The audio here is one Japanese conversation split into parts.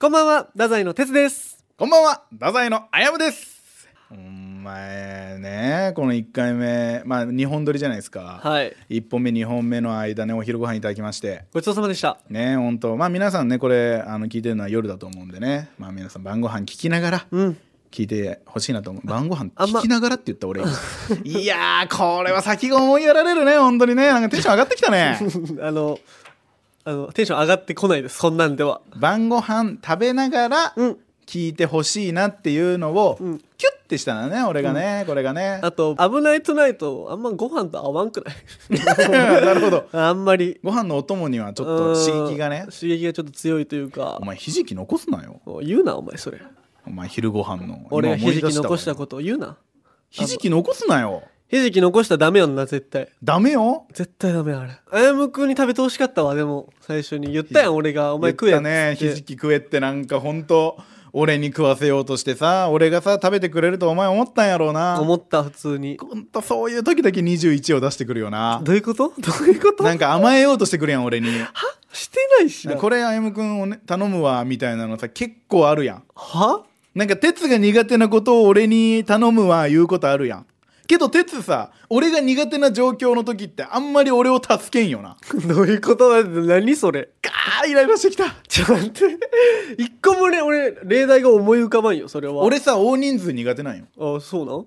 こんばんは太宰の哲ですこんばんは太宰のあやむですお前ねこの1回目まあ2本撮りじゃないですかはい1本目2本目の間ねお昼ご飯いただきましてごちそうさまでしたね本当まあ皆さんねこれあの聞いてるのは夜だと思うんでねまあ皆さん晩ご飯聞きながら、うん聞いてほしいなと思う晩ご飯聞きながらって言った俺、ま、いやこれは先が思いやられるね本当にねなんかテンション上がってきたね あのあの、テンション上がってこないです、そんなんでは。晩ご飯食べながら、聞いてほしいなっていうのを、うん、キュッてしたのね、俺がね、うん、これがね。あと、危ないトゥナイト、あんまご飯と合わんくない なるほど。あんまり。ご飯のお供にはちょっと刺激がね。刺激がちょっと強いというか。お前、ひじき残すなよ。言うな、お前、それ。お前、昼ご飯の。俺がひじき残したことを言うな。ひじき残すなよ。ひじき残したらダメよな絶対ダメよ絶対ダメあれあやむくんに食べてほしかったわでも最初に言ったやん俺がお前食えやってねっねひじき食えってなんかほんと俺に食わせようとしてさ俺がさ食べてくれるとお前思ったんやろうな思った普通にほんとそういう時だけ21を出してくるよなどういうことどういうことなんか甘えようとしてくるやん俺にはしてないしなこれあやむくんをね頼むわみたいなのさ結構あるやんはなんか哲が苦手なことを俺に頼むわ言うことあるやんけど哲さ俺が苦手な状況の時ってあんまり俺を助けんよな どういうことだ何それガーイライラしてきたちょっと待って一個もね俺例題が思い浮かばんよそれは俺さ大人数苦手なんよあそうなん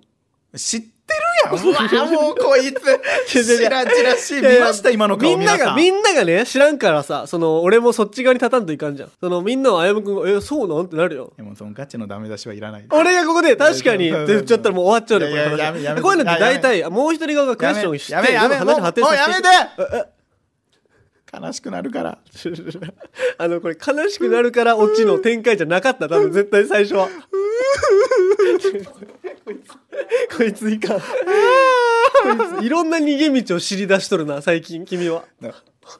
知っるやん。うわ、もうこいつ、ららしい。見ました、今の顔。みんなが、みんながね、知らんからさ、その、俺もそっち側に立たんといかんじゃん。その、みんなはあやむくんが、え、そうなんってなるよ。でも、そのガチのダメ出しはいらない。俺がここで、確かに、って言っちゃったらもう終わっちゃうね、これ。こういうのって大体、もう一人側がクエスチョンして、やめてさせて。もうやめて悲しくなるから。あの、これ悲しくなるからオチの展開じゃなかった。多分絶対最初は。こいつ、こいついかん。いいろんな逃げ道を知り出しとるな、最近君は。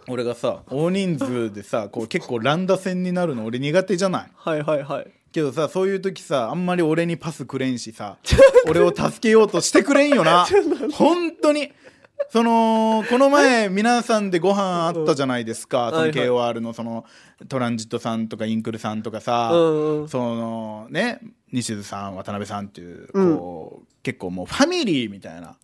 俺がさ、大人数でさ、こう結構乱打戦になるの俺苦手じゃない。はいはいはい。けどさそういう時さあんまり俺にパスくれんしさ俺を助けようとしてくれんよな 本当にそのこの前皆さんでご飯あったじゃないですか、その KOR のそのトランジットさんとかインクルさんとかさ、そのね西津さん渡辺さんっていうこう、うん、結構もうファミリーみたいな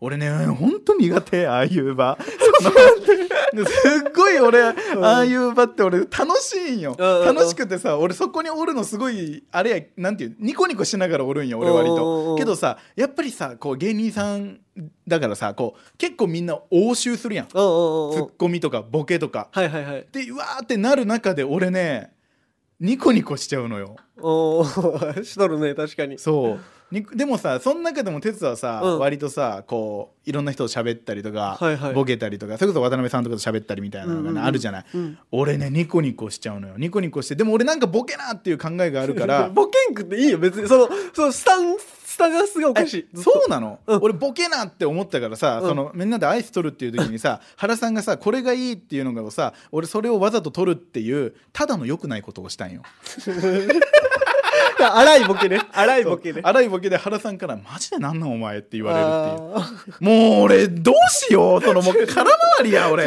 俺ね本当苦手ああいう場 すっごい俺、ああいう場って俺楽しいんよ、楽しくてさ俺そこにおるのすごいあれやなんていうニコニコしながらおるんよ俺割と、けどさやっぱりさこう芸人さんだからさこう結構みんな応酬するやん、ツッコミとかボケとか、はいはいはい、でわーってなる中で俺ねニコニコしちゃうのよ。おお、しとるね確かに。そうでもさその中でも哲はさ、うん、割とさこういろんな人と喋ったりとか、はいはい、ボケたりとかそれこそ渡辺さんとかと喋ったりみたいなのが、ねうんうん、あるじゃない、うん、俺ねニコニコしちゃうのよニコニコしてでも俺なんかボケなっていう考えがあるから ボケんくっていいよ別にそのそのスタンスタがすごいおかしいそうなの、うん、俺ボケなって思ったからさ、そのみんなでアイス取るっていう時にさ原さんがさこれがいいっていうのがさ俺それをわざと取るっていうただの良くないことをしたんよ 荒いボケね荒 いボケね荒いボケで原さんから「マジでなんなんお前」って言われるっていうもう俺どうしようそのもう空回りや 俺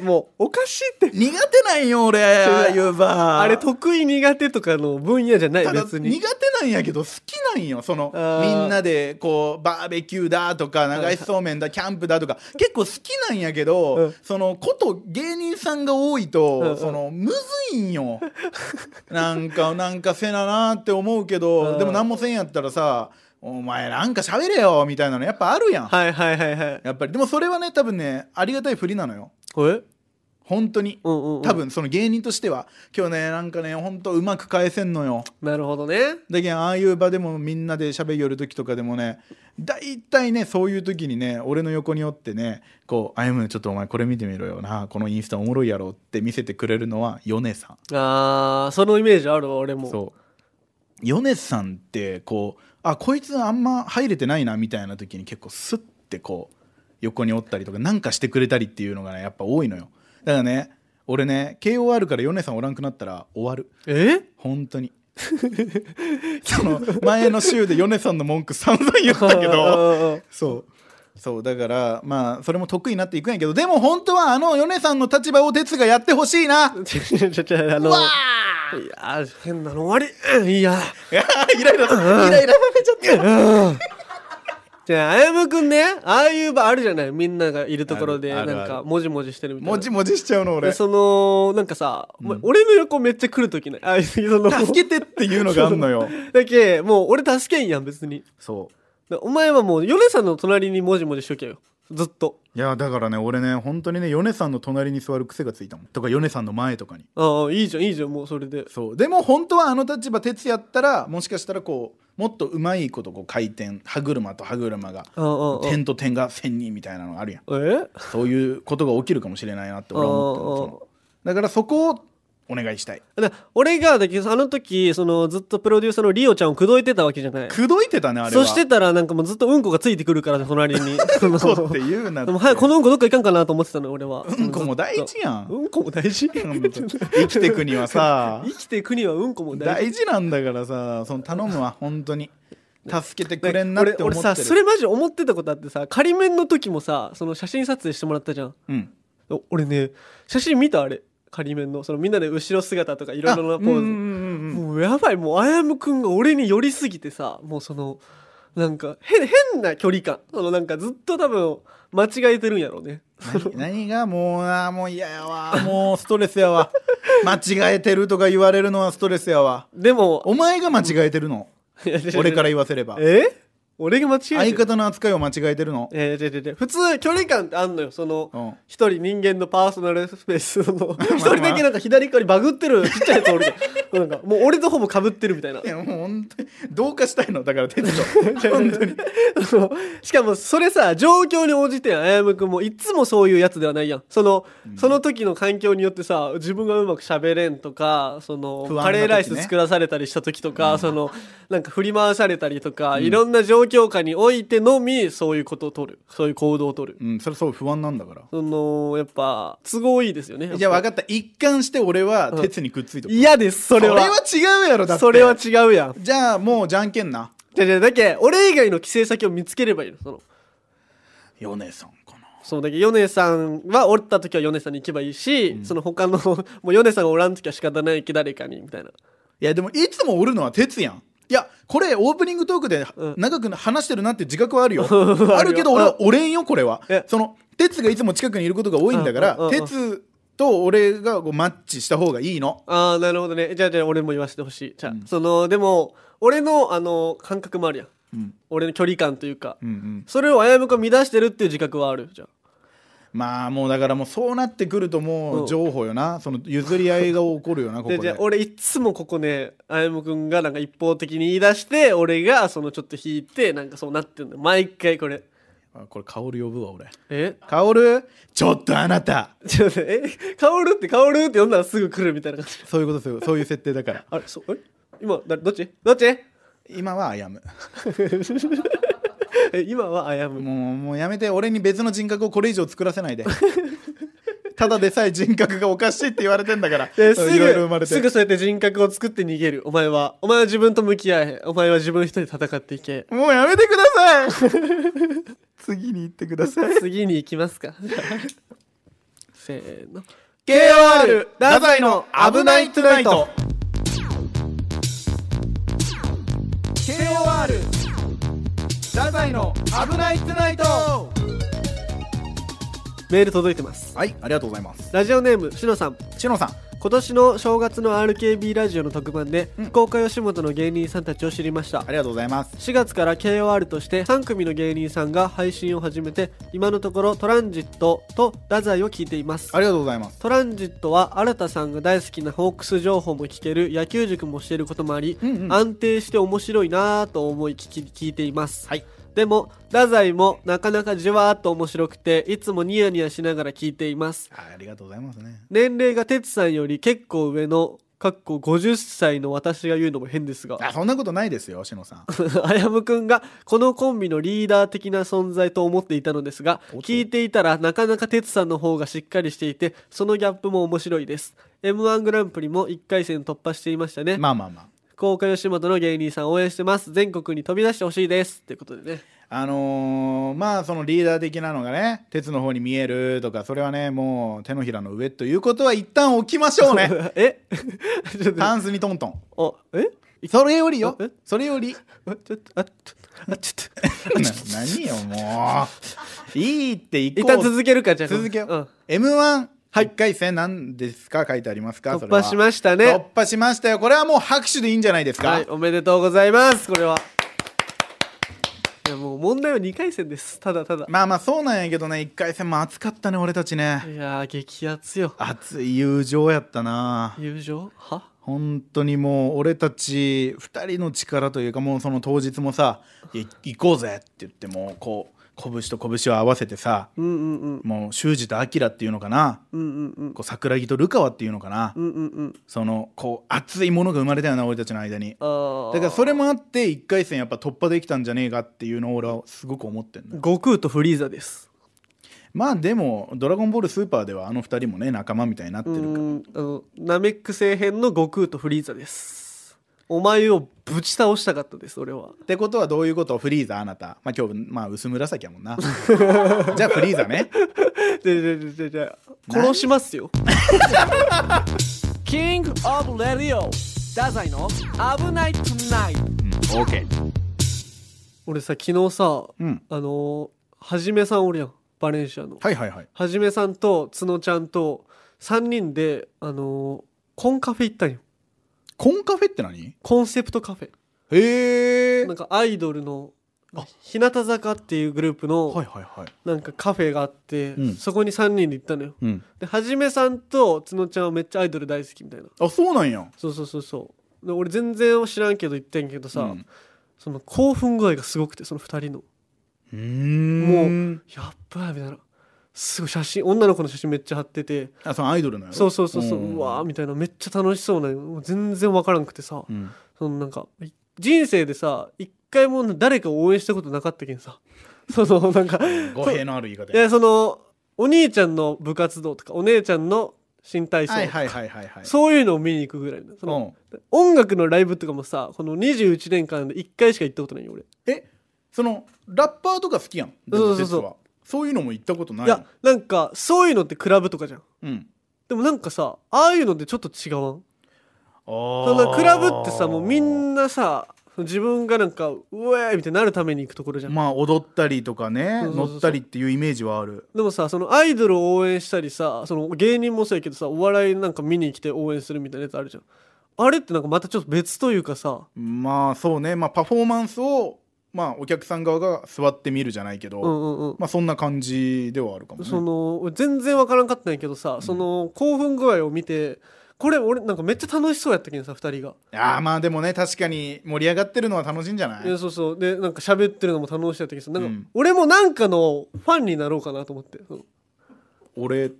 もうおかしいって苦手なんよ俺ああいうバあれ得意苦手とかの分野じゃない別に苦手なんやけど好きなんよそのみんなでこうバーベキューだとか流しそうめんだキャンプだとか結構好きなんやけど、うん、そのこと芸人さんが多いと、うん、そのむずいんよ なんかなんかせななって思うけどでも何もせんやったらさお前なんか喋れよみたいなのやっぱあるやんはいはいはいはいやっぱりでもそれはね多分ねありがたいふりなのよえ本当に、うんうんうん、多分その芸人としては今日ねなんかね本当うまく返せんのよなるほどねだけどああいう場でもみんなで喋り寄る時とかでもね大体ねそういう時にね俺の横におってねこう「あやむちょっとお前これ見てみろよなこのインスタおもろいやろ」って見せてくれるのは米さんあーそのイメージある俺もそう米さんってこうあこいつあんま入れてないなみたいな時に結構スッてこう横におったりとかなんかしてくれたりっていうのがねやっぱ多いのよだからね俺ね KOR から米さんおらんくなったら終わるえ本当に その前の週で米さんの文句散々言ったけどそうそうだからまあそれも得意になっていくんやけどでも本当はあの米さんの立場を哲がやってほしいなあのわいや変なの終わりいやいや イライライライラさせちゃったじゃあ、あやむくんね、ああいう場あるじゃないみんながいるところで、なんか、もじもじしてるみたいな。もじもじしちゃうの、俺。その、なんかさ、うん俺の横めっちゃ来るときない。ああいう、その、助けてっていうのがあんのよ。だけ、もう俺助けんやん、別に。そう。お前はもう、ヨネさんの隣にもじもじしとけよ。ずっと。いやだからね俺ね本当にねヨネさんの隣に座る癖がついたもんとかヨネさんの前とかにああ、いいじゃん、いいじゃん、もうそれで。そうでも本当はあの立場哲やったらもしかしたらこうもっとうまいことこう回転歯車と歯車が点と点が線にみたいなのがあるやんそういうことが起きるかもしれないなって俺は思ってるだからそこをお願いしたい俺がだけあの時そのずっとプロデューサーのリオちゃんを口説いてたわけじゃない口説いてたねあれはそしてたらなんかもうずっとうんこがついてくるから隣にうんこって言うなで も早くこのうんこどっか行かんかなと思ってたの俺はうんこも大事やんうんこも大事生きてくにはさ生きてくにはうんこも大事大事なんだからさその頼むわ本当に助けてくれんなって思ってる俺さそれマジ思ってたことあってさ仮面の時もさその写真撮影してもらったじゃん、うん、俺ね写真見たあれ仮面のそのみんなで後ろ姿とかいろいろなポーズ、もうやばいもうあやむくんが俺に寄りすぎてさもうそのなんか変変な距離感そのなんかずっと多分間違えてるんやろうね何がもうあもう嫌やわもうストレスやわ間違えてるとか言われるのはストレスやわでもお前が間違えてるの俺から言わせればえ俺が間違えて相る方の扱いを間違えてるのえー、ででで普通距離感ってあんのよそうんの一、人人間のパーソナルスペースの 一人だけなんか左側にバグってるちっちゃいやつ俺なんかもう俺とほぼぶってるみたいないやもう本当にどうかしたいのだからテッドにしかもそれさ状況に応じてやあやむくんもいつもそういうやつではないやんその,、その時の環境によってさ自分がうまくしゃべれんとかその、ねカレーライス作らされたりした時とか、そのなんか振り回されたりとか、いろんな状教下においてのみそういうことを取るそういう行動を取るうん、それそう不安なんだから。そのやっぱ都合いいですよねじゃあ分かった。一貫して俺は鉄にくっついて嫌ですそそれは違うやろ、だって。それは違うやんじゃあもうじゃんけんな。じゃじゃだけ俺以外の帰省先を見つければいいのそのヨネさんかな。そうだけど米さんはおった時は米さんに行けばいいし、その他の もう米さんがおらん時は仕方ないけど誰かにみたいないや、でもいつもおるのは鉄やん。いやこれオープニングトークで長く話してるなって自覚はあるよ あるけど俺はお礼よこれはその哲がいつも近くにいることが多いんだから哲と俺がこうマッチした方がいいのああなるほどねじゃあじゃあ俺も言わせてほしいじゃあ、うん、そのでも俺のあの感覚もあるやん、うん、俺の距離感というか、うんうん、それを危うく乱してるっていう自覚はあるじゃあまあもうだからもうそうなってくるともう情報よな、その譲り合いが起こるよな ここでで俺いつもここねあやむくんがなんか一方的に言い出して俺がそのちょっと引いてなんかそうなってんの毎回これ。あこれ薫呼ぶわ俺え薫ちょっとあなたちょっとえ薫って薫って呼んだらすぐ来るみたいな感じそういうことそういうそういう設定だからあれそうえ今だどっちどっち今はあやむ 今は危ぶもうもうやめて俺に別の人格をこれ以上作らせないで ただでさえ人格がおかしいって言われてんだから すぐいろいろ生まれてすぐそうやって人格を作って逃げるお前はお前は自分と向き合えお前は自分一人戦っていけもうやめてください次に行ってください次に行きますかせーの KR 太宰の「危ないトゥナイト」KOR 太宰の危ないツナイトメール届いてますはいありがとうございますラジオネームしのさんしのさん今年の正月の RKB ラジオの特番で、うん福岡吉本の芸人さんたちを知りましたありがとうございます。4月から KOR として3組の芸人さんが配信を始めて今のところトランジットと太宰を聞いていますありがとうございます。トランジットは新田さんが大好きなホークス情報も聞ける野球塾もしていることもあり、うんうん安定して面白いなぁと思い聞き聞いています、はいでも、太宰もなかなかじわーっと面白くて、いつもニヤニヤしながら聞いています。ありがとうございますね。年齢が哲さんより結構上の、かっこ50歳の私が言うのも変ですが。あ、そんなことないですよ、しのさん。あやむくんが、このコンビのリーダー的な存在と思っていたのですが、聞いていたらなかなか哲さんの方がしっかりしていて、そのギャップも面白いです。M1 グランプリも1回戦突破していましたね。まあまあまあ。福岡吉本の芸人さん応援してます全国に飛び出してほしいですっていうことでねあのー、まあそのリーダー的なのがね鉄の方に見えるとかそれはねもう手のひらの上ということは一旦置きましょうね え タンスにトントンあえそれよりよそれよりあちょっとあちょっと 何よもういいっていこう一旦続けるかじゃあ続けよう、うん、m 1はい、1回戦なんですか書いてありますか突破しましたね突破しましたよこれはもう拍手でいいんじゃないですか、はい、おめでとうございますこれはいやもう問題は2回戦ですただただまあまあそうなんやけどね1回戦も暑かったね俺たちねいや激熱よ熱い友情やったな友情は本当にもう俺たち2人の力というかもうその当日もさ「行こうぜ」って言ってもこう拳と拳を合わせてさ、うんうんうん、もう修二と明っていうのかな、うんうんうん、こう桜木と流川っていうのかな、うんうんうん、そのこう熱いものが生まれたような俺たちの間にだからそれもあって1回戦やっぱ突破できたんじゃねえかっていうのを俺はすごく思ってんの悟空とフリーザですまあでも「ドラゴンボールスーパー」ではあの2人もね仲間みたいになってるからナメック星編の悟空とフリーザですお前をぶち倒したかったです俺はってことはどういうことフリーザあなたまあ今日まあ薄紫やもんな じゃあフリーザねででででで殺しますよキング・オブ・レディオダザイの「危ないトゥナイト」オーケー俺さ昨日さ、うんあのーはじめさんおるやんバレンシアの、はいはいはいはじめさんとつのちゃんと3人であのーコンカフェ行ったんよコンカフェって何コンセプトカフェへえなんかアイドルの日向坂っていうグループのなんかカフェがあって、うん、そこに3人で行ったのよ、うん、ではじめさんとつのちゃんはめっちゃアイドル大好きみたいなあそうなんやそうそうそうそうで俺全然知らんけど行ってんけどさ、うん、その興奮具合がすごくてその2人のうんもうやっばいみたいなすごい写真女の子の写真めっちゃ貼っててあそのアイドルのやつそうそうそうそう、うん、うわーみたいなめっちゃ楽しそうなもう全然分からなくてさ、うん、そのなんか人生でさ一回も誰か応援したことなかったけんさ そのなんか語弊のある言い方やそのお兄ちゃんの部活動とかお姉ちゃんの新体操そういうのを見に行くぐらいその、うん、音楽のライブとかもさこの21年間で1回しか行ったことないよ俺えそのラッパーとか好きやんそうそうそうそういうのも行ったことないいやなんかそういうのってクラブとかじゃん、うん、でもなんかさああいうのってちょっと違わんあんクラブってさもうみんなさ自分がなんかうえみたいになるために行くところじゃんまあ踊ったりとかね乗ったりっていうイメージはあるでもさそのアイドルを応援したりさその芸人もそうやけどさお笑いなんか見に来て応援するみたいなやつあるじゃんあれってなんかまたちょっと別というかさまあそうねまあパフォーマンスをまあ、お客さん側が座ってみるじゃないけど、うんうんうん、まあ、そんな感じではあるかもねその全然わからんかったんやけどさ、うん、その興奮具合を見てこれ俺なんかめっちゃ楽しそうやったけんさ2人がいやまあでもね確かに盛り上がってるのは楽しいんじゃないいそうそうでなんか喋ってるのも楽しいやったけどさなんか、俺もなんかのファンになろうかなと思って俺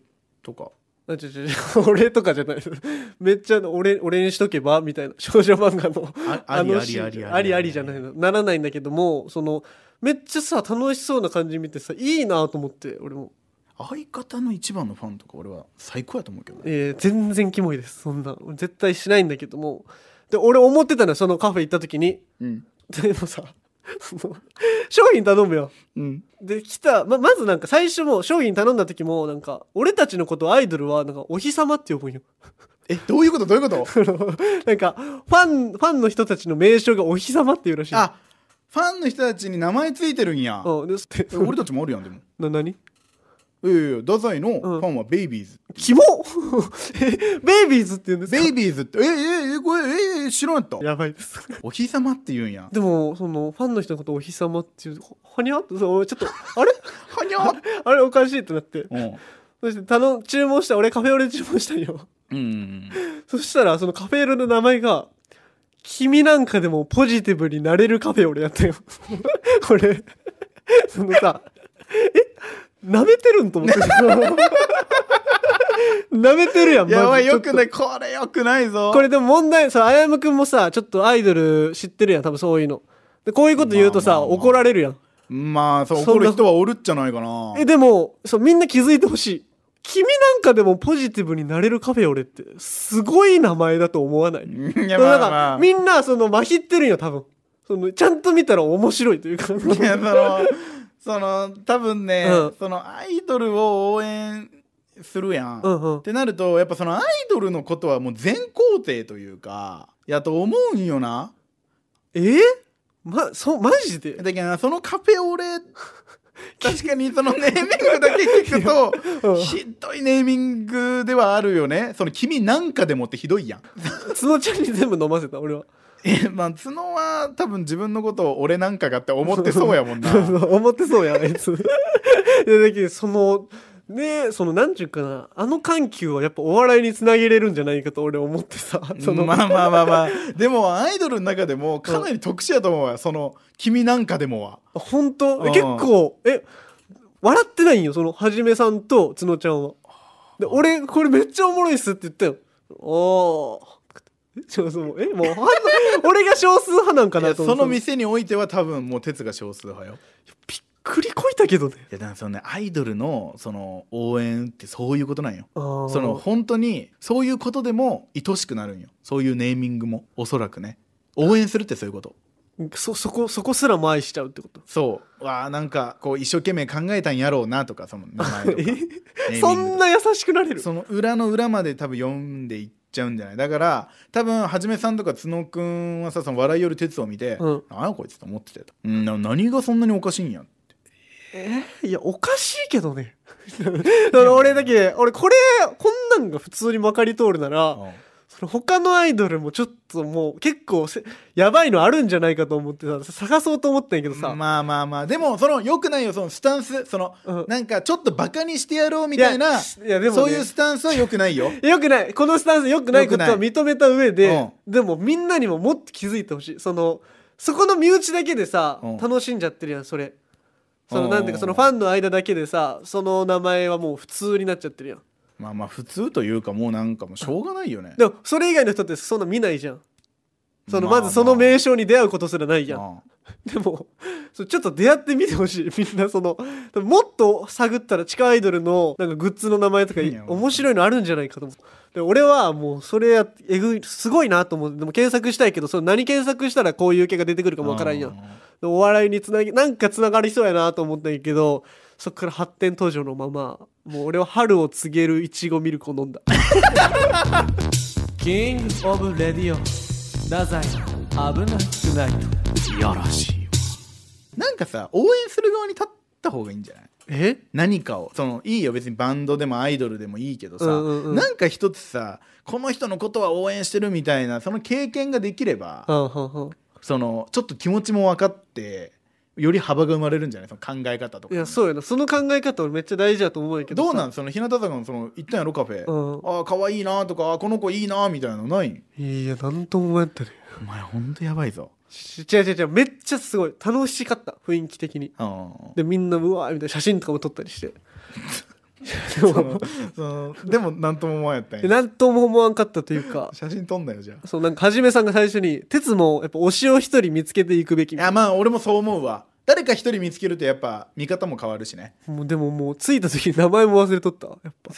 とかあちょちょ俺とかじゃないです。めっちゃ俺、俺にしとけばみたいな少女漫画のああのありありありじゃないの。ならないんだけども、その、めっちゃさ、楽しそうな感じ見てさ、いいなと思って、俺も。相方の一番のファンとか俺は最高やと思うけどね。えー、全然キモいです。そんな。絶対しないんだけども。で、俺思ってたのよ、そのカフェ行った時に。うん。でもさ、商品頼むよ、うん、で来たままずなんか最初も商品頼んだ時もなんか俺たちのことアイドルはなんかお日様って呼ぶんよえどういうことどういうこと なんかファンファンの人たちの名称がお日様っていうらしいあファンの人たちに名前ついてるんや、俺たちもあるやんでもな何いやいや太宰のファンはベイビーズ、キモ ベイビーズって言うんですかベイビーズってえええこれええ知らんやったやばいですお日様って言うんやでもそのファンの人のことお日様っていうはにゃってそうちょっとあれ はにゃ あれおかしいってなってうんそして頼ん注文した俺カフェオレ注文したんようんうんそしたらそのカフェオレの名前が君なんかでもポジティブになれるカフェオレやったよこれそのさえなめてるんと思ってな めてるやんやばいよくないこれよくないぞこれでも問題さあやむくんもさちょっとアイドル知ってるやん多分そういうのでこういうこと言うとさ、まあまあまあ、怒られるやんまあそう怒る人はおるんじゃないかなえでもそうみんな気づいてほしい君なんかでもポジティブになれるカフェオレってすごい名前だと思わないいや、まあまあ、みんなそのまひってるんよ多分そのちゃんと見たら面白いというかいやそのその多分ね、うんそのアイドルを応援するやん、うんうんってなるとやっぱそのアイドルのことはもう全肯定というかやと思うんよなえまそうマジでだけどそのカフェオレ 確かにそのネーミングだけ聞くとうんひどいネーミングではあるよねその「君なんかでも」ってひどいやんそのちゃんに全部飲ませた俺はえまあ角は多分自分のことを俺なんかがって思ってそうやもんな 思ってそうやあいつ だけどそのねその何ちゅうかなあの緩急はやっぱお笑いにつなげれるんじゃないかと俺思ってさそのまあまあまあまあ でもアイドルの中でもかなり特殊やと思うわ、その「君なんかでもは」は本当、うん、結構え笑ってないんよそのはじめさんと角ちゃんはで俺これめっちゃおもろいっすって言ったよああ少 数えもう 俺が少数派なんかなと思その店においては多分もう鉄が少数派よびっくりこいたけどねいやだからそのねアイドルのその応援ってそういうことなんよその本当にそういうことでも愛しくなるんよそういうネーミングもおそらくね応援するってそういうことそそこそこすらも愛しちゃうってことそうわあなんかこう一生懸命考えたんやろうなとかその名前とか そんな優しくなれるその裏の裏まで多分読んでいっちゃうんじゃないだから多分はじめさんとか角くんはさその笑いよる鉄を見て「うん、何やこいつ」と思ってたよ、何がそんなにおかしいんやってえー、いやおかしいけどね 俺だけ俺これこんなんが普通にまかり通るなら、うんその他のアイドルもちょっともう結構やばいのあるんじゃないかと思ってさ探そうと思ったんやけどさまあまあまあでもそのよくないよそのスタンスその、うん、なんかちょっとバカにしてやろうみたいないやでも、ね、そういうスタンスはよくないよよ くないこのスタンスよくないことは認めた上で、うん、でもみんなにももっと気づいてほしいそのそこの身内だけでさ、うん、楽しんじゃってるやんそれそのなんていうかそのファンの間だけでさその名前はもう普通になっちゃってるやんまあまあ普通というかもうなんかもうしょうがないよねでもそれ以外の人ってそんな見ないじゃんそのまずその名称に出会うことすらないじゃん、まあ、でもそちょっと出会ってみてほしい みんなそのもっと探ったら地下アイドルのなんかグッズの名前とか面白いのあるんじゃないかと思うで俺はもうそれやえぐすごいなと思うでも検索したいけどその何検索したらこういう系が出てくるかもわからんやんお笑いにつなぎなんかつながりそうやなと思ったんやけどそっから発展途上のままもう俺は春を告げるいちごミルクを飲んだキングオブレディオ太宰危なくないいやらしいなんかさ応援する側に立った方がいいんじゃないえ何かをそのいいよ別にバンドでもアイドルでもいいけどさ、うんうん、なんか一つさこの人のことは応援してるみたいなその経験ができれば、うん、そのちょっと気持ちも分かってより幅が生まれるんじゃないその考え方とかいやそうやなその考え方俺めっちゃ大事やと思うけどどうなんその日向坂のその行ったんやろカフェ、うん、ああ可愛いなとかあこの子いいなみたいなのないいやなんとも思ったねお前ほんとやばいぞ違う違う違うめっちゃすごい楽しかった雰囲気的にでみんなうわーみたいな写真とかも撮ったりして そのでも何とも思わんやったんや何とも思わんかったというか写真撮んなよじゃあそうなんかはじめさんが最初に鉄もやっぱ推しを一人見つけていくべきいやまあ俺もそう思うわ誰か一人見つけるとやっぱ見方も変わるしねもうでももう着いた時名前も忘れとったやっぱ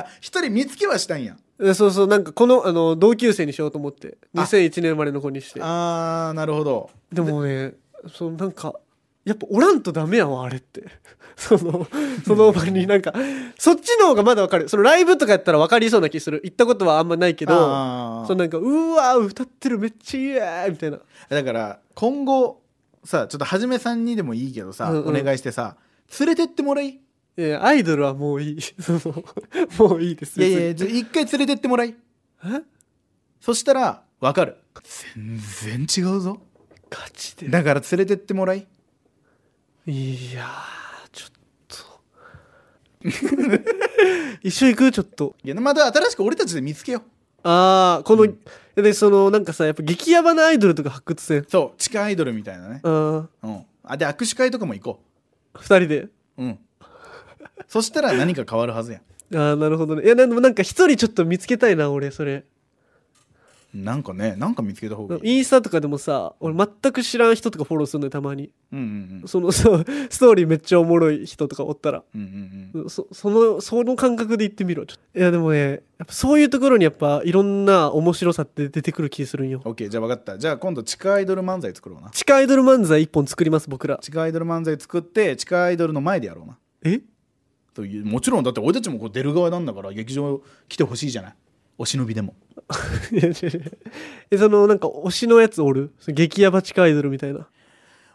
あ一人見つけはしたんやそうそうなんかこのあの同級生にしようと思って2001年生まれの子にしてああなるほどでもねそのなんかやっぱおらんとダメやわあれって そのその場になんかそっちの方がまだわかるそのライブとかやったら分かりそうな気する行ったことはあんまないけどそのなんかうわ歌ってるめっちゃいいみたいなだから今後さちょっとはじめさんにでもいいけどさ、うんうん、お願いしてさ連れてってもらいいやアイドルはもういい もういいですいやいや一回連れてってもらいえそしたら分かる全然違うぞガチでだから連れてってもらいいやちょっと 一緒行くちょっといやまた新しく俺たちで見つけようああこの、うん、でそのなんかさやっぱ激ヤバなアイドルとか発掘戦そう地下アイドルみたいなねあ、うん、あで握手会とかも行こう2人でうんそしたら何か変わるはずやんああなるほどねいやでもなんか1人ちょっと見つけたいな俺それなんかねなんか見つけた方がいいインスタとかでもさ俺全く知らん人とかフォローするのよたまに、うんうんうん、その そうストーリーめっちゃおもろい人とかおったら、うんうんうん、そそのその感覚で言ってみろちょいやでもねやっぱそういうところにやっぱいろんな面白さって出てくる気するんよ OK じゃあ分かったじゃあ今度地下アイドル漫才作ろうな地下アイドル漫才一本作ります僕ら地下アイドル漫才作って地下アイドルの前でやろうなえというもちろんだって俺たちもこう出る側なんだから劇場来てほしいじゃないお忍びでも えそのなんか推しのやつおる激ヤバ地下アイドルみたいな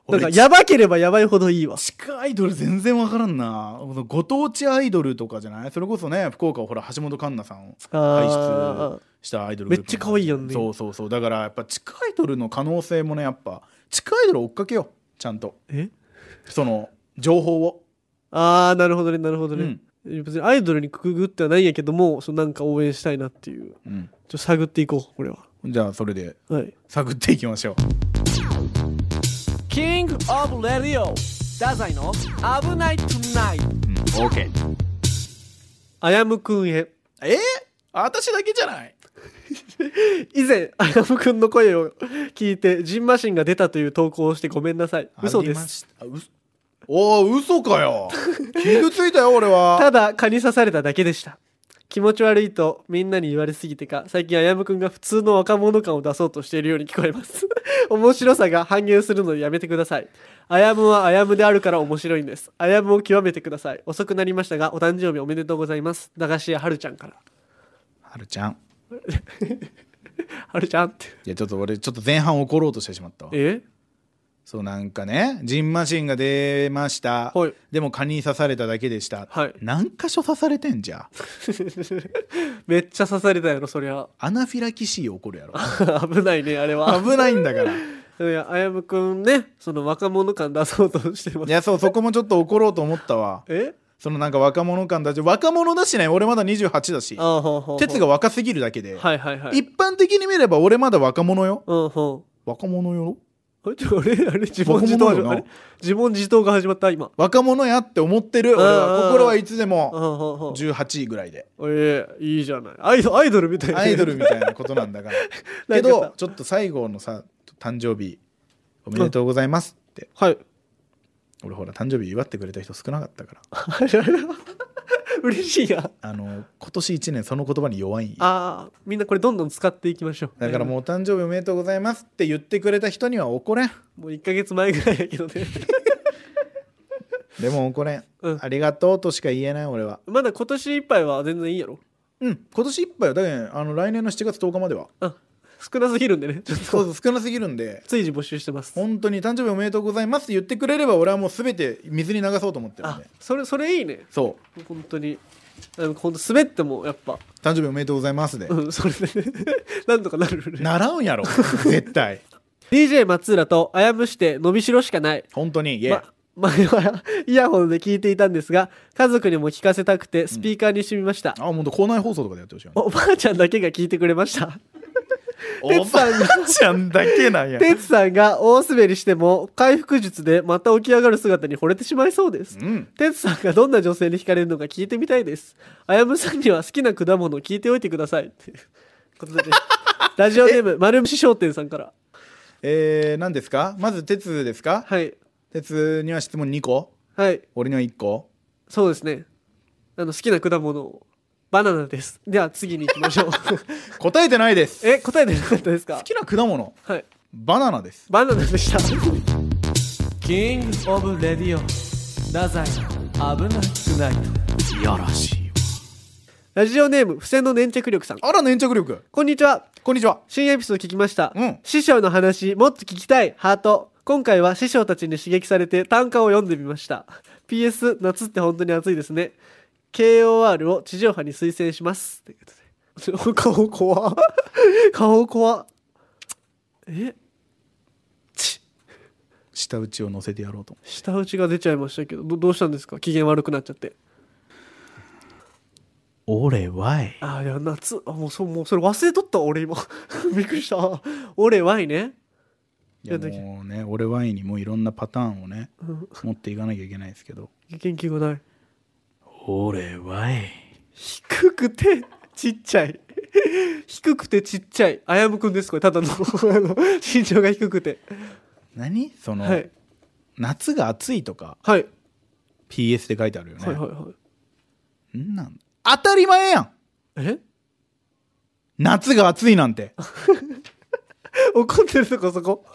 なんかやばければやばいほどいいわ地下アイドル全然分からんなご当地アイドルとかじゃないそれこそね福岡ほら橋本環奈さんを輩出したアイドルめっちゃ可愛いよねそうそうそうだからやっぱ地下アイドルの可能性もねやっぱ地下アイドル追っかけよちゃんとえその情報をああなるほどねなるほどね、うん、別にアイドルにくぐってはないんやけどもそなんか応援したいなっていう、うん、ちょっと探っていこうこれはじゃあそれで、はい、探っていきましょう「キング・オブ・レディオ」ザイの「危ない・トゥナイト」うん、ケーあやむくんへえー、私だけじゃない 以前あやむくんの声を聞いてジンマシンが出たという投稿をしてごめんなさい嘘ですおお嘘かよ 傷ついたよ俺はただ蚊に刺されただけでした気持ち悪いとみんなに言われすぎてか最近あやむくんが普通の若者感を出そうとしているように聞こえます 面白さが反映するのでやめてくださいあやむはあやむであるから面白いんですあやむを極めてください遅くなりましたがお誕生日おめでとうございます駄菓子屋はるちゃんからはるちゃん はるちゃんっていやちょっと俺ちょっと前半怒ろうとしてしまったわえそうなんかねジンマシンが出ました、はい、でも蚊に刺されただけでした、はい、何箇所刺されてんじゃ めっちゃ刺されたやろそりゃアナフィラキシー起こるやろ 危ないねあれは危ないんだから いや、あやむくんね、その若者感出そうとしてます。いや、そう、そこもちょっと怒ろうと思ったわ。えそのなんか若者感だし、若者だしね、俺まだ28だし、鉄が若すぎるだけで、はいはいはい、一般的に見れば俺まだ若者よ。若者よあれあれあれ自問自答あれ自問自答が始まった今若者やって思ってる俺は心はいつでも18位ぐらいでええいいじゃないアイドアイドルみたいなアイドルみたいなことなんだから けどちょっと最後のさ誕生日おめでとうございますって、はい俺ほら誕生日祝ってくれた人少なかったから あれあれ嬉しいやあの今年1年その言葉に弱いああみんなこれどんどん使っていきましょうだからもうお誕生日おめでとうございますって言ってくれた人には怒れんもう1か月前ぐらいやけどねでも怒れん、うん、ありがとうとしか言えない俺はまだ今年いっぱいは全然いいやろうん今年いっぱいはだけど、あの来年の7月10日までは、うん、少なすぎるんでねちょっとそうそう少なすぎるんで随時募集してます本当に誕生日おめでとうございますって言ってくれれば俺はもう全て水に流そうと思ってるんあでそれそれいいねそ本当にほん、本当滑ってもやっぱ誕生日おめでとうございますでうんそれで なんとかなるね習うんやろ 絶対 DJ 松浦とあやむして伸びしろしかない本当にいえ、ま前はイヤホンで聞いていたんですが家族にも聞かせたくてスピーカーにしてみました、あ本当校内放送とかでやってほしいよねおばあちゃんだけが聞いてくれましたおばあちゃんだけなんや。哲さんが大滑りしても回復術でまた起き上がる姿に惚れてしまいそうです。うん。哲、さんがどんな女性に惹かれるのか聞いてみたいです。あやむさんには好きな果物を聞いておいてください。ということで、ラジオネーム、丸虫商店さんから。えー、何ですかまず、哲ですかはい。哲には質問2個はい。俺には1個そうですね。あの、好きな果物をバナナですでは次に行きましょう 答えてないですえ答えてなかったですか好きな果物はいバナナですバナナでしたキングオブレディオ危なくないやらしいラジオネーム付箋の粘着力さんあら粘着力こんにちはこんにちは新エピソード聞きました、うん、師匠の話もっと聞きたいハート今回は師匠たちに刺激されて短歌を読んでみました PS 夏って本当に暑いですね KOR を地上波に推薦しますということで顔怖顔怖えち舌打ちを乗せてやろうと舌打ちが出ちゃいましたけどどうしたんですか機嫌悪くなっちゃって俺はいあいや夏あもうそもうそれ忘れとった俺今 びっくりした俺はいねいやもうね俺はにもいろんなパターンをね、持っていかなきゃいけないですけど元気がない俺はい低くてちっちゃい低くてちっちゃいあやむくんですこれただの身長が低くて何その、はい、夏が暑いとか、はい、PS で書いてあるよねはいはいはいんなん当たり前やんえ夏が暑いなんて 怒ってるとこそこ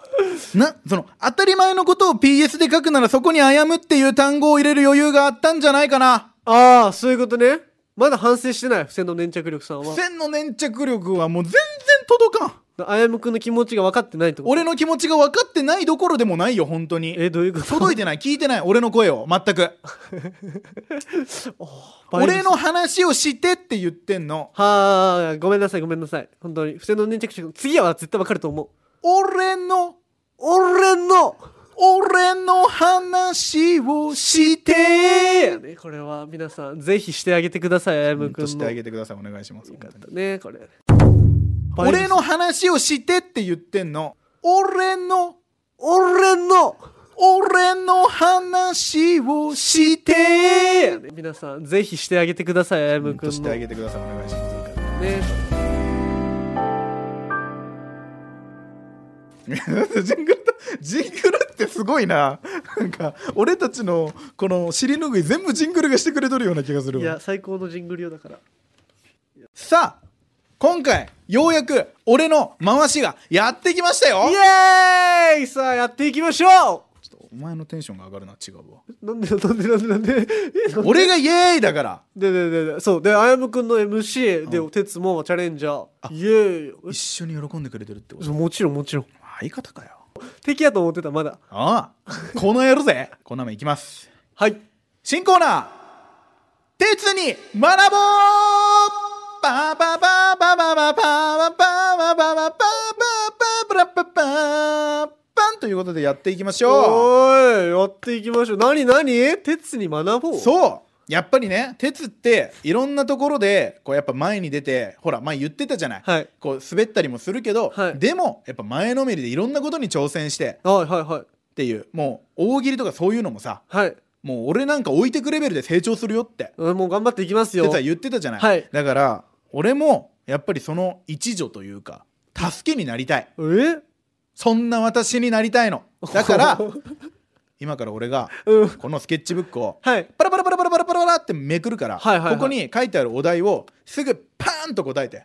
なその当たり前のことを PS で書くならそこに「あやむ」っていう単語を入れる余裕があったんじゃないかなああそういうことねまだ反省してない付箋の粘着力さんは付箋の粘着力はもう全然届かんあやむくんの気持ちが分かってないってこと俺の気持ちが分かってないどころでもないよ本当にえどういうこと届いてない聞いてない俺の声を全く 俺の話をしてって言ってんのはあごめんなさいごめんなさい本当に不箋の粘着力次は絶対分かると思う俺の俺の俺の話をしてこれは皆さんぜひしてあげてくださいあやむくんしてあげてくださいお願いしますねこれ俺の話をしてって言ってんの俺の俺の俺の話をして皆さんぜひしてあげてくださいあやむくんしてあげてくださいお願いしますね ジングルジングルってすごいな。なんか、俺たちのこの尻拭い全部ジングルがしてくれとるような気がするいや最高のジングルよだからさあ、今回、ようやく俺の回しがやってきましたよイエーイさあやっていきましょうちょっとお前のテンションが上がるな、違うわ。なんでなんでなんでなんで俺がイエーイだからででででそうであやむくんの MC で哲もチャレンジャーイエーイ一緒に喜んでくれてるってこともちろんもちろん相方かよ。敵やと思ってたまだああこのやるぜこんなもんいきますはい新コーナー鉄に学ぼうパパパパパパパパパパパパパパパパパパンということでやっていきましょうおいやっていきましょう何何鉄に学ぼうそうやっぱりね鉄っていろんなところでこうやっぱ前に出てほら前言ってたじゃない、はい、こう滑ったりもするけど、はい、でもやっぱ前のめりでいろんなことに挑戦して、はいはいはい、っていうもう大喜利とかそういうのもさ、はい、もう俺なんか置いてくレベルで成長するよってもう頑張っていきますよって言ってたじゃない、はい、だから俺もやっぱりその一助というか助けになりたいえそんな私になりたいのだから 今から俺がこのスケッチブックをパラパラパララパラパラパラってめくるから、はいはいはい、ここに書いてあるお題をすぐパーンと答えて。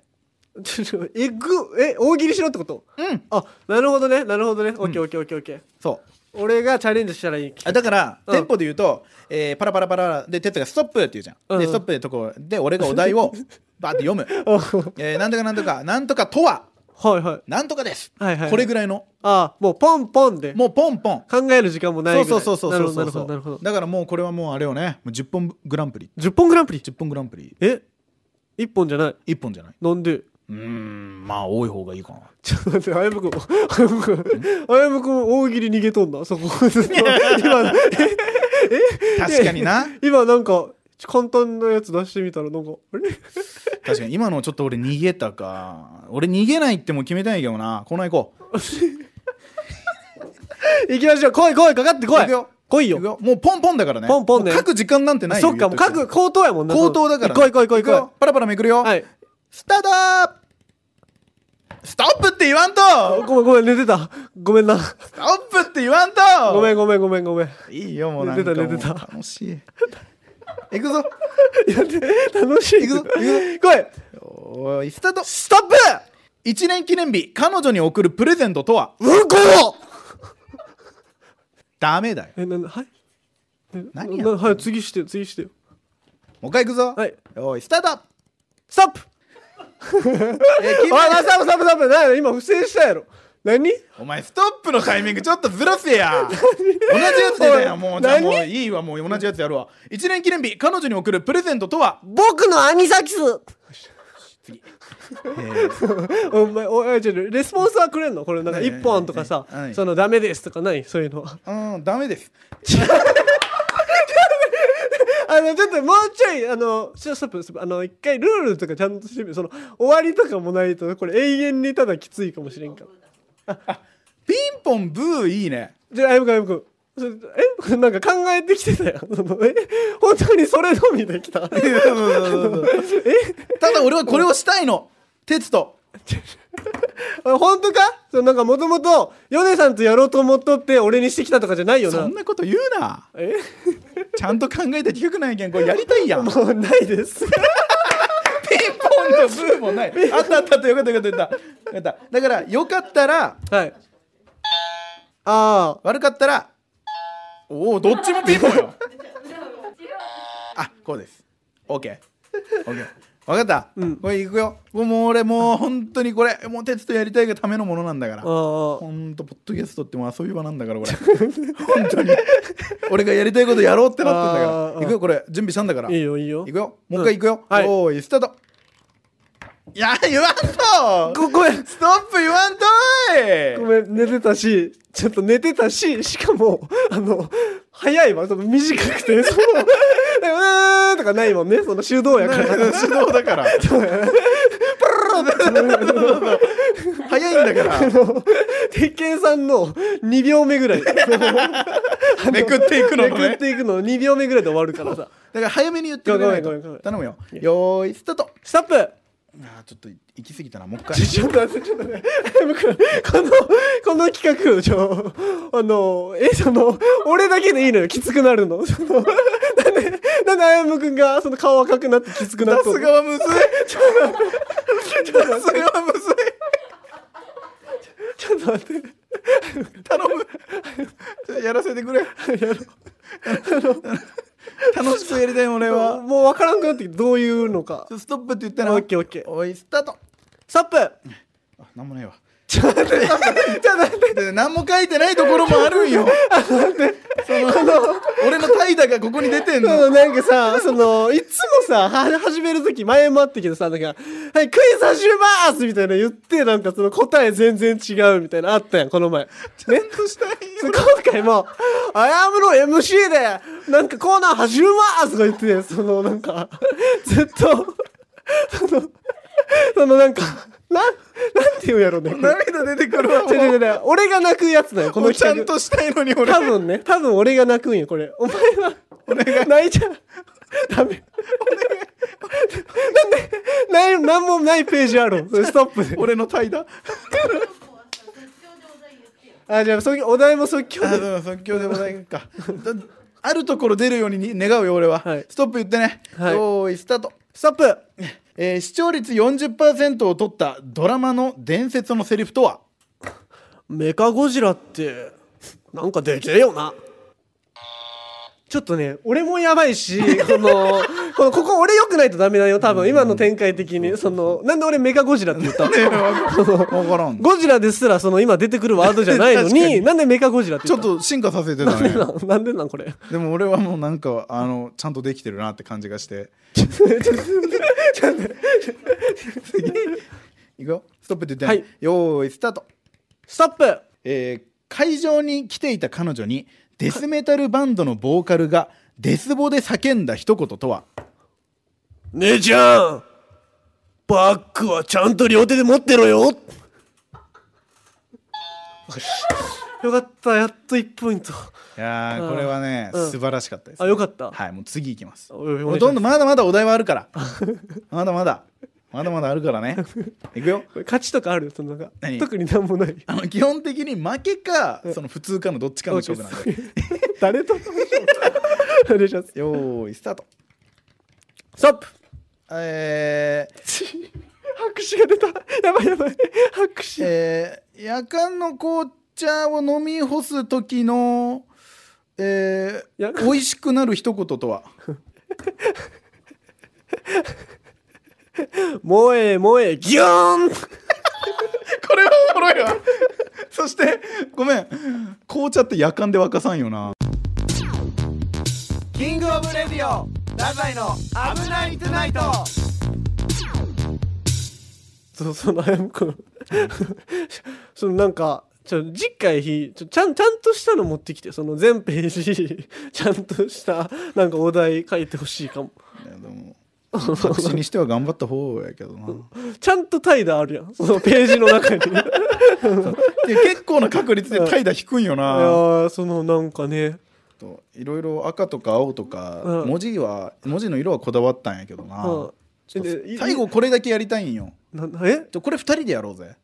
えぐえ大喜利しろってことうんあなるほどねなるほどね OKOKOKOK、うん、そう俺がチャレンジしたらいいあだから、うん、テンポで言うと、えー、パラパラパラで哲が「ストップ!」って言うじゃん、うん、でストップでとこで俺がお題を バーって読む、えー、なんとかなんとかなんとかとははいはいなんとかです、はいはいこれぐらいのああもうポンポンでもうポンポン考える時間もないぐそらういそうそうそうそうそうだからもうこれはもうあれよねもう10本グランプリ10本グランプリ10本グランプリえ一1本じゃない1本じゃないなんでーんまあ多い方がいいかなちょっと待って、あやむくん、あやむくん、大喜利逃げとんだ、そこ。今ええ今、確かにな今なんか、簡単なやつ出してみたらなんかあれ確かに今のちょっと俺逃げたか俺逃げないっても決めたんやけどなこの行こう 行きましょう来い来いかかって来い来いよもうポンポンだからねポンポンで書く時間なんてないよそっかもう書く口頭やもんな口頭だから、ね、来い来い来い来いパラパラめくるよ、はい、スタートストップって言わんとごめんごめん寝てたごめんなストップって言わんとごめんごめんごめんごめんいいよもうなんかもう楽しい行くぞ やって楽しい行くぞ行くぞ来いおいスタートストップ一年記念日彼女に贈るプレゼントとはうんこダメだよえなはい何やはい次して次してもう一回行くぞはいおいスタートストップ えー、おいストップストップストップ今不正したやろ何お前ストップのタイミングちょっとずらせや同じやつでだよもうじゃあもういいわもう同じやつやるわ一年記念日彼女に送るプレゼントとは僕のアニサキス次 お前お前ちょレスポンスはくれんのこれなんか1本とかさ、はいそのダメですとかないそういうのはうんダメです あのちょっともうちょいあのちょストップストップあの一回ルールとかちゃんとしてみその終わりとかもないとこれ永遠にただきついかもしれんから ピンポンブーいいねじゃあ歩くぶくえ なんか考えてきてたよ。え本当にそれのみできたえただ俺はこれをしたいの鉄と本当かそなんかもともと米さんとやろうと思っとって俺にしてきたとかじゃないよなそんなこと言うなえちゃんと考えて企くないけんこれやりたいやんもうないですンとブーもないあったあったあったよかったよかったよかっただからよかったらはいああ悪かったらおおどっちもピンポンよ あこうです OK オッケー分かった、うん、これいくよもう俺もう本当にこれもう鉄とやりたいがためのものなんだから本当ポッドキャストってもう遊び場なんだからこれ本当に俺がやりたいことやろうってなってんだからいくよこれ準備したんだからいいよいいよいくよもう一回いくよ、うん、はおーいスタートいや、言わんとごこめんストップ言わんといごめん、寝てたし、ちょっと寝てたし、しかも、あの、早いわ、その短くて、その、うーんとかないもんね、その手動やから。手動だから。早いんだから。鉄拳さんの2秒目ぐらい。めくっていくのね。めくっていくの2秒目ぐらいで終わるからさ。だから早めに言ってくれないと。頼むよ。よーい、スタートストップあちょっと行き過ぎたなもう一回 ちょっとちょっとねこのこの企画ちょあのえその俺だけでいいのよきつくなるのそのなんでなんであやむくんがその顔赤くなってきつくなったのさすはむずいちょっと待ってはすむずいちょっと待って頼むやらせてくれやろう楽しくやりたい俺は もう分からんくなってきてどういうのかストップって言ったらオッケーオッケーおいスタートストップあなんもないわ ちょっと何も書いてないところもあるんよ その俺の怠惰がここに出てんのなんかさそのいつもさ始める時前もあったけどさなんか「はいクイズ始めます!」みたいな言ってなんかその答え全然違うみたいなあったやんこの前ちゃんとしたい今回も「あやむの MC でなんかコーナー始めます!」とか言ってそのなんかずっとそのそのなんかなんなんて言うやろうね涙出てくるわ違う違う違う俺が泣くやつだよこのうちゃんとしたいのに俺多分ね多分俺が泣くんよこれお前は泣いちゃダメなんでない何もないページあるの。ストップで俺の怠惰あじゃあそお題も即興であ即興でお題か あるところ出るように願うよ俺は、はい、ストップ言ってね用意、はい、スタートストップ、えー、視聴率40%を取ったドラマの伝説のセリフとはメカゴジラってなんかでけえよなちょっとね、俺もやばいし、この、この、ここ俺良くないとダメだよ、多分、今の展開的に。その、なんで俺メガゴジラって言った のゴジラですら、その今出てくるワードじゃないのに、なんでメガゴジラってちょっと進化させてたね。なんでなんこれ。でも俺はもうなんか、あの、ちゃんとできてるなって感じがして。次、いくよ。ストップって言って、はい、よーい、スタート。ストップえー、会場に来ていた彼女に、デスメタルバンドのボーカルがデスボで叫んだ一言とは姉ちゃんバックはちゃんと両手で持ってろよよかったやっと1ポイントいやこれはね、素晴らしかったです、ね、あよかったはいもう次いきますどんどんまだまだお題はあるから まだまだまだまだあるからね いくよこれ勝ちとかあるそのな特になんもないあの基本的に負けかその普通かのどっちかの勝負なんで 誰と戦うしますよーいスタートストップえー、拍手が出たやばいやばい拍手えー、夜間の紅茶を飲み干す時のえー、美味しくなる一言とは 萌え萌えギューンこれはおもろいわそしてごめん紅茶って夜間で沸かさんよなキングオブレディオラザイの危ないトゥナイトそその そのなんかちょ次回ひちょちゃんちゃんとしたの持ってきてその全ページちゃんとしたなんかお題書いてほしいかも。作詞にしては頑張った方やけどな ちゃんと怠惰あるやんそのページの中に結構な確率で怠惰低いよな、いやそのなんかねいろいろ赤とか青とか、文字は文字の色はこだわったんやけどな、最後これだけやりたいんよえこれ2人でやろうぜ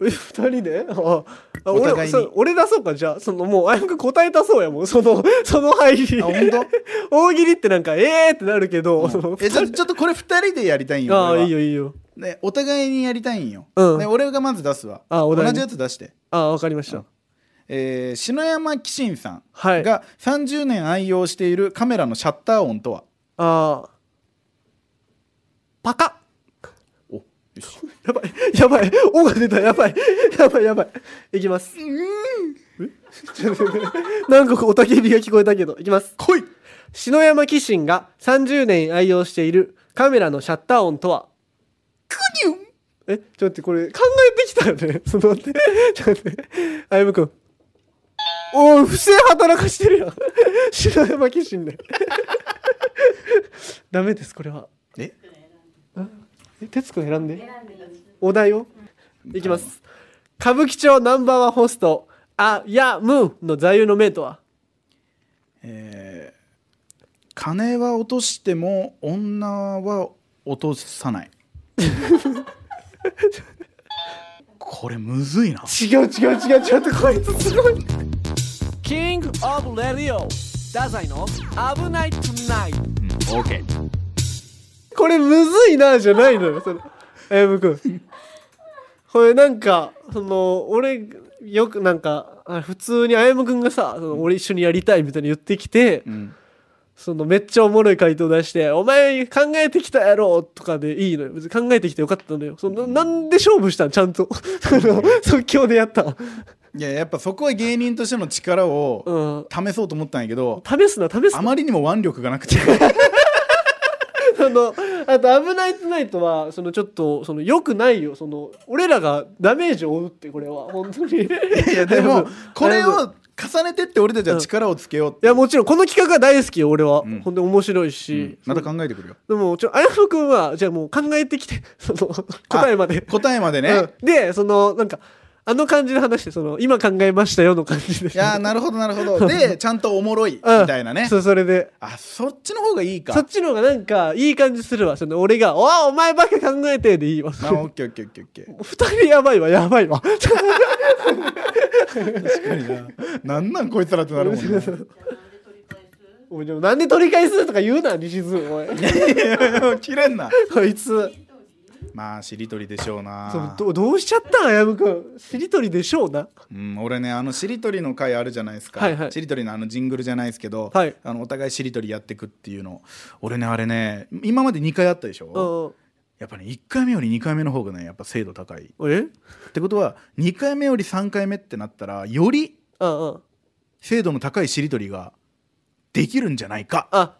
二人でああ俺俺出そうかじゃあそのもうあやく答え出そうやもんそのその入りあ本当 大喜利ってなんかええー、ってなるけど、うん、えちょちょっとこれ2人でやりたいんよああいいよいいよね、お互いにやりたいんよ、うんね、俺がまず出すわあ同じやつ出してああ分かりました、うんえー、篠山紀信さんが30年愛用しているカメラのシャッター音とは、はい、あパカよし。やばい、やばい、音が出た、やばい、やばい、やばい。いきます。うん。なんかおたけびが聞こえたけど、いきます。来い篠山紀信が30年愛用しているカメラのシャッター音とはクニュンえ、ちょっと待って、これ考えてきたよね。そ の待って、ちょっと待って、あやむくん。おい、不正働かしてるやん。篠山紀信で。ダメです、これは。ええ哲くん選んでお題を、いきます歌舞伎町ナンバーワンホストあやむの座右の銘とはえー、金は落としても女は落とさない これむずいな違う違う違う違うっとこいつすごいキングオブレディオ太宰の危ない危ない。うオーケーこれむずいなじゃないのよそのあやむくんこれなんかその俺よくなんか普通にあやむくんがさその俺一緒にやりたいみたいに言ってきて、うんそのめっちゃおもろい回答出して「お前考えてきたやろ」とかでいいのよ別に考えてきてよかったのよそのなんで勝負したんちゃんとその即興でやったいややっぱそこは芸人としての力を試そうと思ったんやけど、試すな試すなあまりにも腕力がなくてそのあと「危ないトナイトは」そのちょっとそのよくないよその俺らがダメージを負うってこれは本当にいやでもこれを重ねてって俺たちは力をつけようって、いやもちろんこの企画が大好きよ俺は、うん、本当に面白いし、うん、また考えてくるよでもちょ綾野君はじゃあもう考えてきて その答えまで答えまでね、うん、でそのなんかあの感じの話その今考えましたよの感じでいやーなるほどなるほど でちゃんとおもろいみたいなねそうそれであそっちの方がいいかそっちの方がなんかいい感じするわその俺が「おお前ばっか考えて」でいいわあオッケーオッケーオッケーオッケー二人やばいわやばいわ確かにななんなんこいつらってなるもんね お前でもなんで取り返すとか言うな西津おいいやいやいや切れんな こいつまあしりとりでしょうなそどどうしちゃったやむくんしりとりでしょうなうん俺ねあのしりとりの回あるじゃないですか、はいはいしりとりのあのジングルじゃないですけど、はいあのお互いしりとりやってくっていうの俺ねあれね今まで2回あったでしょ、やっぱね1回目より2回目の方がねやっぱ精度高いえってことは2回目より3回目ってなったらより精度の高いしりとりができるんじゃないかあ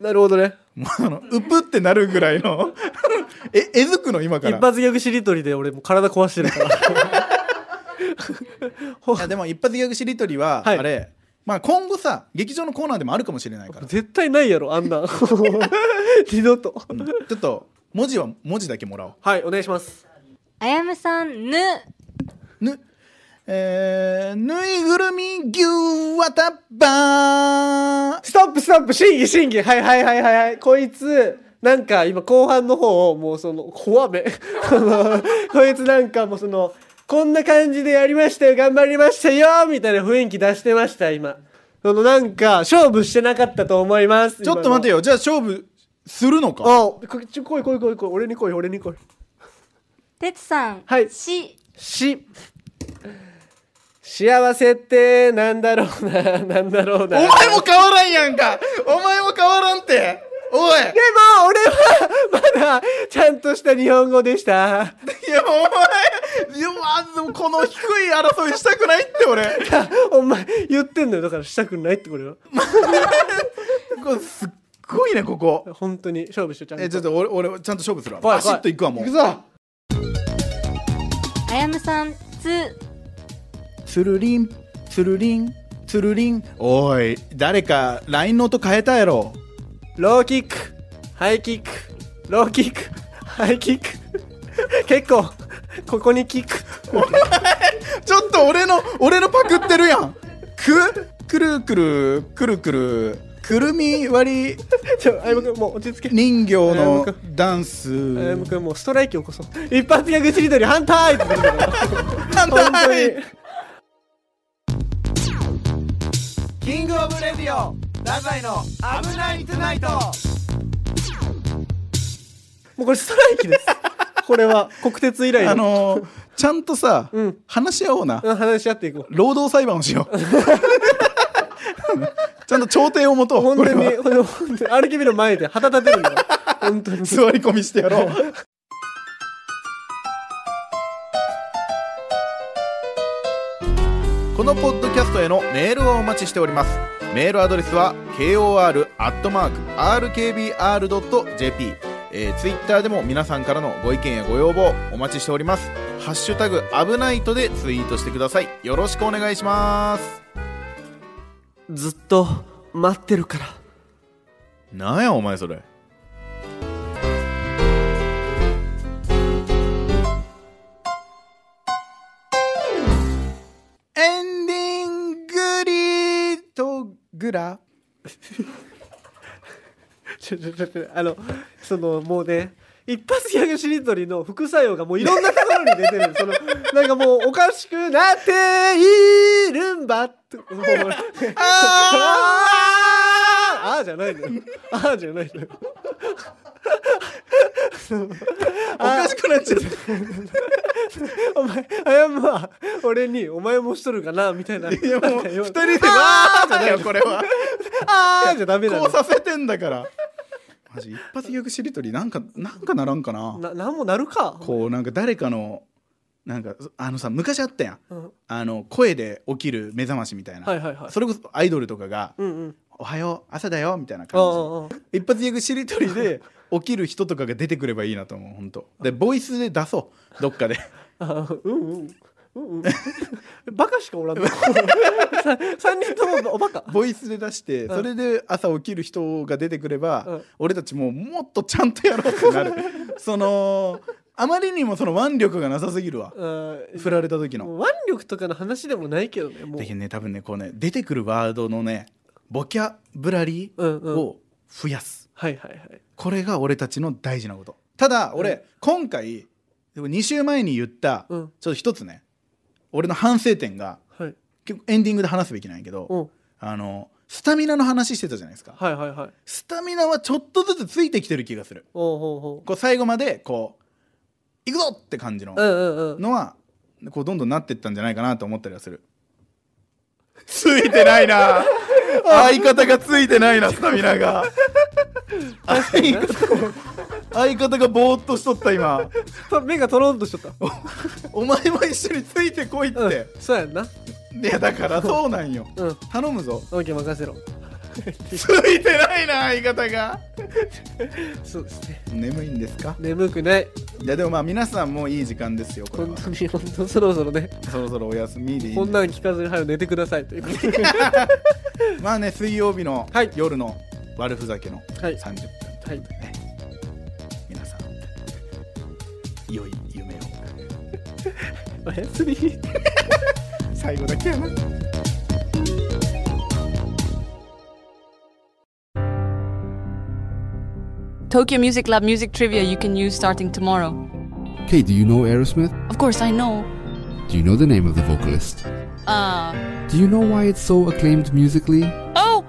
なるほどねもうあのうぷってなるぐらいの ええずくの今から一発ギャグしりとりで俺もう体壊してるから いやでも一発ギャグしりとりははいあれ、まあ今後さ劇場のコーナーでもあるかもしれないから絶対ないやろあんな 二度とょっと文字は文字だけもらおうはいお願いしますあやむさんぬぬえー、ぬいぐるみ牛わたばストップストップ審議審議はいはいはいはいはいこいつなんか今後半の方をもうその怖め こいつなんかもうそのこんな感じでやりましたよ頑張りましたよみたいな雰囲気出してました今そのなんか勝負してなかったと思いますちょっと待てよじゃあ勝負するのかあちょ来い来い来い来い俺に来い俺に来い哲さんはいしし幸せってなんだろうな、なんだろうな。お前も変わらんやんかお前も変わらんっておいでも、俺は、まだ、ちゃんとした日本語でした。いや、お前いや、あ、でもこの低い争いしたくないって俺。お前、言ってんのよ。だからしたくないってこれよ。これすっごいね、ここ。本当に、勝負しよう、ちゃんと。え、ちょっと俺、俺、ちゃんと勝負するわ。バシッといくわ、もう。いくぞあやむさん2つるりんつるりんつるりんおい誰か LINE の音変えたやろローキックハイキックローキックハイキック 結構ここにキックちょっと俺の俺のパクってるやんくくるくるくるくるくるみ割り ちょあやむくんもう落ち着け人形のダンスあやむくんもうストライキ起こそう一発ギャグしりとり反対って言ってるから 反対キングオブレディオダザイの危ないトゥナイトもうこれストライキです これは国鉄以来あのー、ちゃんとさ、うん、話し合おうな、話し合っていこう労働裁判をしよう ちゃんと調停を持とう本当に本当に歩き見の前で旗立てるんだよ本当に座り込みしてやろうこのポッドキャストへのメールをお待ちしておりますメールアドレスは kor.rkbr.jp えー、ツイッターでも皆さんからのご意見やご要望お待ちしておりますハッシュタグ危ないとでツイートしてくださいよろしくお願いしますずっと待ってるからなんやお前それグラちょちょちょあのそのもうね一発ギャグしりとりの副作用がもういろんなところに出てるそのなんかもうおかしくなっているんばってあうああじゃないのよああじゃないのよおかしくなっちゃったお前謝は俺に「お前もしとるかな」みたいないやもう二人で「わー」じゃないよこれは「あー」じゃダメだこうさせてんだからマジ一発ギャグしりとりなんかなんかならんかななんもなるかこうなんか誰かのなんかあのさ昔あったやん、あの声で起きる目覚ましみたいな、はいはいはいそれこそアイドルとかがおはよう朝だよ」みたいな感じ一発ギャグしりとりで起きる人とかが出てくればいいなと思う本当でボイスで出そうどっかであうんうんうんうん、バカしかおらんの 3, 人ともおバカボイスで出して、それで朝起きる人が出てくれば、うん俺たちももっとちゃんとやろうってなる そのあまりにもその腕力がなさすぎるわ振られた時の腕力とかの話でもないけどねもうね多分ねこうね出てくるワードのねボキャブラリーを増やす、はいはいはいこれが俺たちの大事なことただ俺、うん今回でも2週前に言った、うん、ちょっと一つね俺の反省点が、はい、結構エンディングで話すべきなんやけどあのスタミナの話してたじゃないですか、はいはいはい、スタミナはちょっとずつついてきてる気がするこう最後までこういくぞって感じののはこうどんどんなってったんじゃないかなと思ったりはするついてないな 相方がついてないなスタミナが相方相方がぼーっとしとった今 目がとろんとしとった お前も一緒についてこいって、うん、そうやんないやだから そうなんよ、うん、頼むぞ OK 任せろついてないな相方がそうですね眠いんですか眠くないいやでもまあ皆さんもいい時間ですよこれ本当に本当そろそろねそろそろお休みでいいこんなん聞かずに早く寝てくださいということまあね水曜日の夜の悪ふざけの30分、はい、はい、おやすみ Tokyo Music Lab music trivia you can use starting tomorrow. Kate, do you know Aerosmith? Of course I know. Do you know the name of the vocalist? Uh. Do you know why it's so acclaimed musically? Oh!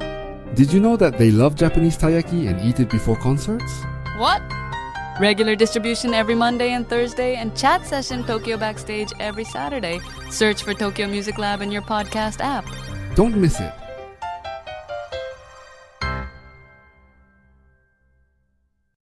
Did you know that they love Japanese taiyaki and eat it before concerts? What? Regular distribution every Monday and Thursday, and chat session Tokyo Backstage every Saturday. Search for Tokyo Music Lab in your podcast app. Don't miss it.